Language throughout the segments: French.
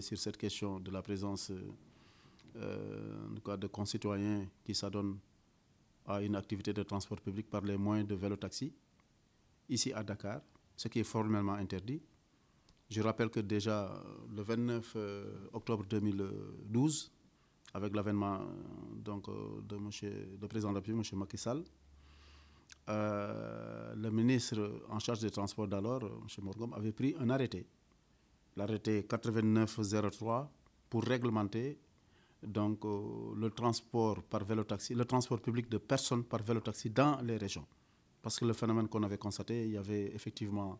sur cette question de la présence euh, de concitoyens qui s'adonnent à une activité de transport public par les moyens de vélo-taxi, ici à Dakar, ce qui est formellement interdit. Je rappelle que déjà euh, le 29 euh, octobre 2012, avec l'avènement donc, de monsieur, le président de la République, M. Macky Sall, le ministre en charge des transports d'alors, M. Morgom, avait pris un arrêté l'arrêté 8903 pour réglementer donc, euh, le transport par vélo le transport public de personnes par vélo-taxi dans les régions. Parce que le phénomène qu'on avait constaté, il y avait effectivement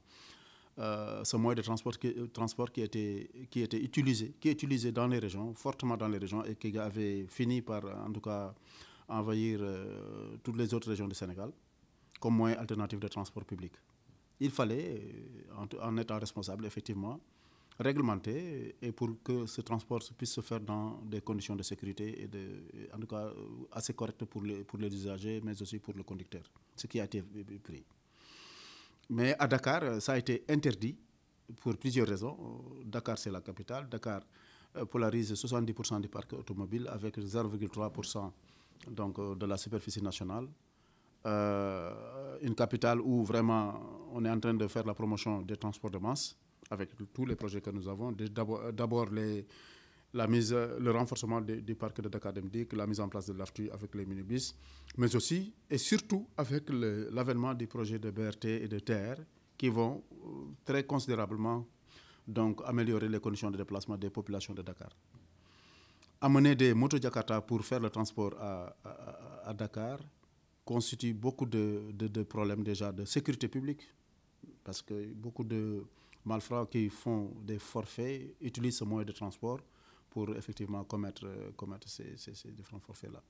euh, ce moyen de euh, transport, qui, était, qui était utilisé, qui est utilisé dans les régions, fortement dans les régions, et qui avait fini par, en tout cas, envahir toutes les autres régions du Sénégal comme moyen alternatif de transport public. Il fallait, en, en étant responsable, effectivement, réglementé et pour que ce transport puisse se faire dans des conditions de sécurité et, de, en tout cas euh, assez correctes pour les, pour les usagers mais aussi pour le conducteur, ce qui a été pris. Mais à Dakar, euh, ça a été interdit pour plusieurs raisons. Euh, Dakar, c'est la capitale. Dakar polarise 70% du parc automobile avec 0,3% donc, de la superficie nationale. une capitale où vraiment on est en train de faire la promotion des transports de masse avec tous les projets que nous avons. D'abord, euh, la mise, euh, le renforcement du, parc de Dakar Demdik, la mise en place de l'AFTU avec les minibus, mais aussi et surtout avec l'avènement du projet de BRT et de terre qui vont euh, très considérablement donc, améliorer les conditions de déplacement des populations de Dakar. Amener des motos Jakarta pour faire le transport à, Dakar constitue beaucoup de problèmes déjà de sécurité publique parce que beaucoup de malfrats qui font des forfaits utilisent ce moyen de transport pour effectivement commettre, euh, commettre ces, différents forfaits-là.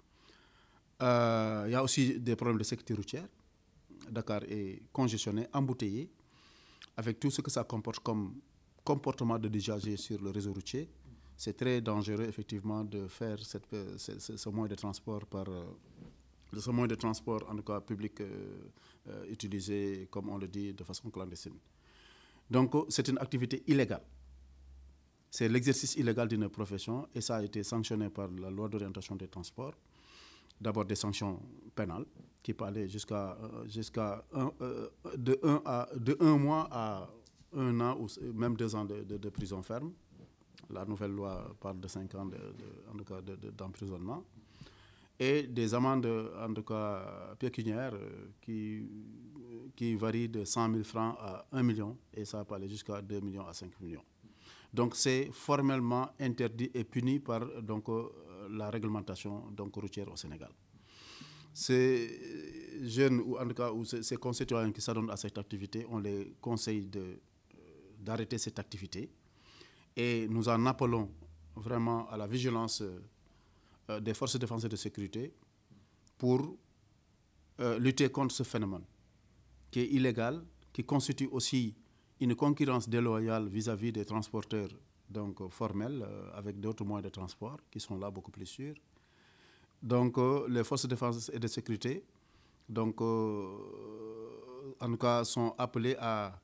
Il euh, y a aussi des problèmes de sécurité routière. Dakar est congestionné, embouteillé, avec tout ce que ça comporte comme comportement de dégager sur le réseau routier. C'est très dangereux, effectivement, de faire cette, euh, ce, moyen de transport par... ce moyen de transport, en tout cas public, utilisé, comme on le dit, de façon clandestine. Donc, c'est une activité illégale. C'est l'exercice illégal d'une profession et ça a été sanctionné par la loi d'orientation des transports. D'abord des sanctions pénales qui peuvent aller jusqu'à euh, euh, de, un mois à un an ou même deux ans de, prison ferme. La nouvelle loi parle de cinq ans d'emprisonnement et des amendes, en tout cas pécuniaires, euh, qui, euh, qui varient de 100 000 francs à 1 million, et ça peut aller jusqu'à 2 millions à 5 millions. Donc c'est formellement interdit et puni par donc, euh, la réglementation donc, routière au Sénégal. Ces jeunes, ou en tout cas ces concitoyens qui s'adonnent à cette activité, on les conseille d'arrêter cette activité. Et nous en appelons vraiment à la vigilance euh, des forces de défense et de sécurité pour euh, lutter contre ce phénomène qui est illégal, qui constitue aussi une concurrence déloyale vis-à-vis des transporteurs donc, euh, formels avec d'autres moyens de transport qui sont là beaucoup plus sûrs. Donc les forces de défense et de sécurité donc, en tout cas, sont appelées à,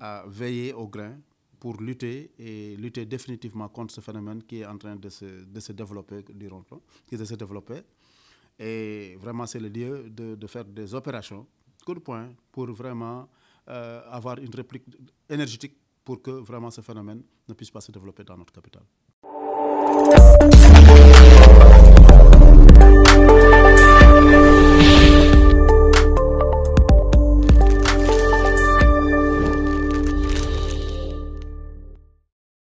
à veiller au grain pour lutter et lutter définitivement contre ce phénomène qui est en train de se, de se développer, qui de se développer. Et vraiment, c'est le lieu de, de, faire des opérations, coup de poing, pour vraiment euh, avoir une réplique énergétique pour que vraiment ce phénomène ne puisse pas se développer dans notre capitale.